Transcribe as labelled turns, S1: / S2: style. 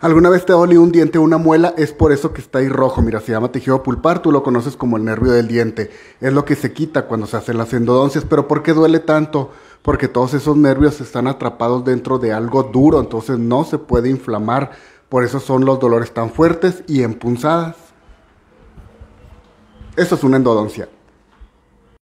S1: ¿Alguna vez te ha dolido un diente o una muela? Es por eso que está ahí rojo. Mira, se llama tejido pulpar, tú lo conoces como el nervio del diente. Es lo que se quita cuando se hacen las endodoncias. Pero ¿por qué duele tanto? Porque todos esos nervios están atrapados dentro de algo duro, entonces no se puede inflamar. Por eso son los dolores tan fuertes y empunzadas. Eso es una endodoncia.